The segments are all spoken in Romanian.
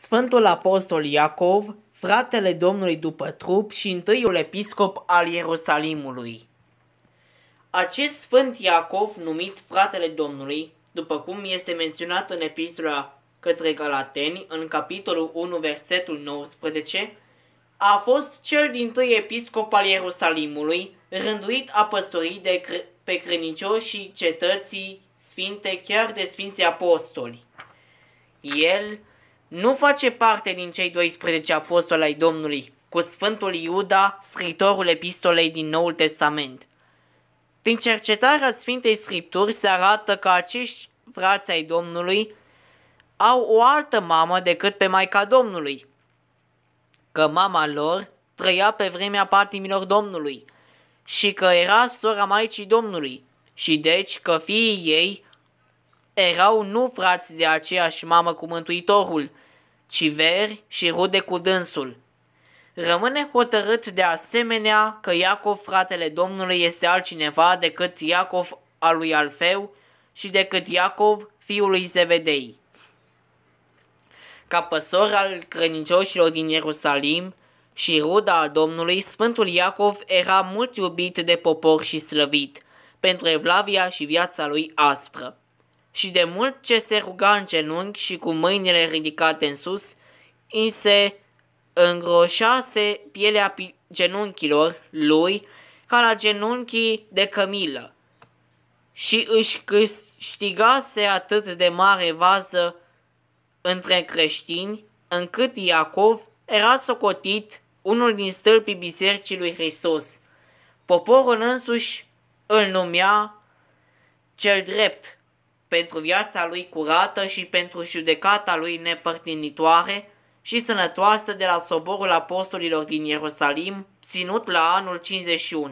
Sfântul Apostol Iacov, fratele Domnului după trup și întâiul episcop al Ierusalimului. Acest Sfânt Iacov, numit fratele Domnului, după cum este menționat în epistola către Galateni, în capitolul 1, versetul 19, a fost cel din tâi episcop al Ierusalimului, rânduit a păstorii de cr- pe crânicioșii cetății sfinte chiar de Sfinții Apostoli. El, nu face parte din cei 12 apostoli ai Domnului, cu Sfântul Iuda, scritorul epistolei din Noul Testament. Din cercetarea Sfintei Scripturi se arată că acești frați ai Domnului au o altă mamă decât pe Maica Domnului, că mama lor trăia pe vremea patimilor Domnului și că era sora Maicii Domnului și deci că fiii ei erau nu frați de aceeași mamă cu Mântuitorul, ci veri și rude cu dânsul. Rămâne hotărât de asemenea că Iacov, fratele Domnului, este altcineva decât Iacov al lui Alfeu și decât Iacov, fiul lui Zevedei. Ca păsor al crănicioșilor din Ierusalim și ruda al Domnului, Sfântul Iacov era mult iubit de popor și slăvit, pentru evlavia și viața lui aspră și de mult ce se ruga în genunchi și cu mâinile ridicate în sus, îi se îngroșase pielea genunchilor lui ca la genunchii de cămilă și își câștigase atât de mare vază între creștini, încât Iacov era socotit unul din stâlpii Bisericii lui Hristos. Poporul însuși îl numea cel drept, pentru viața lui curată și pentru judecata lui nepărtinitoare și sănătoasă de la soborul apostolilor din Ierusalim, ținut la anul 51.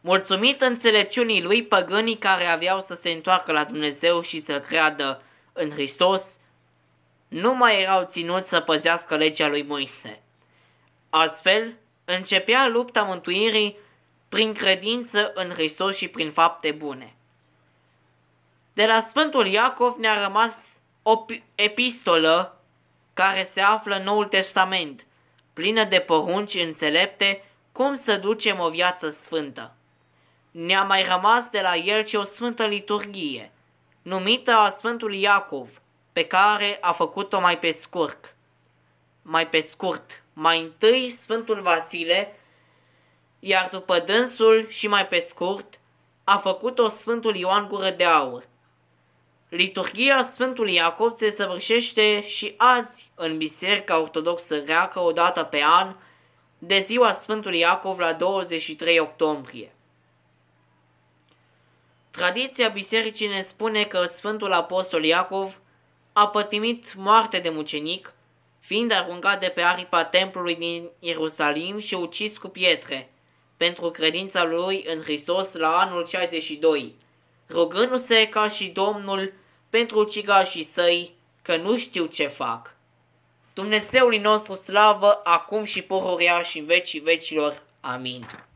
Mulțumit înțelepciunii lui păgânii care aveau să se întoarcă la Dumnezeu și să creadă în Hristos, nu mai erau ținuți să păzească legea lui Moise. Astfel, începea lupta mântuirii prin credință în Hristos și prin fapte bune. De la Sfântul Iacov ne-a rămas o epistolă care se află în Noul Testament, plină de porunci înțelepte cum să ducem o viață sfântă. Ne-a mai rămas de la el și o sfântă liturghie, numită a Sfântului Iacov, pe care a făcut-o mai pe scurt. Mai pe scurt, mai întâi Sfântul Vasile, iar după dânsul și mai pe scurt, a făcut-o Sfântul Ioan Gură de Aur, Liturgia Sfântului Iacob se săvârșește și azi în Biserica Ortodoxă Greacă o dată pe an, de ziua Sfântului Iacov la 23 octombrie. Tradiția bisericii ne spune că Sfântul Apostol Iacov a pătimit moarte de mucenic, fiind aruncat de pe aripa templului din Ierusalim și ucis cu pietre, pentru credința lui în Hristos la anul 62, rugându-se ca și Domnul pentru ucigașii săi, că nu știu ce fac. Dumnezeului nostru slavă, acum și pohoria și în vecii vecilor. Amin.